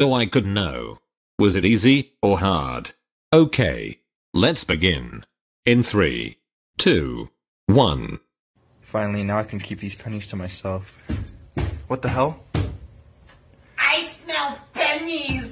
so I could know. Was it easy or hard? Okay, let's begin. In three, two, one. Finally, now I can keep these pennies to myself. What the hell? I smell pennies!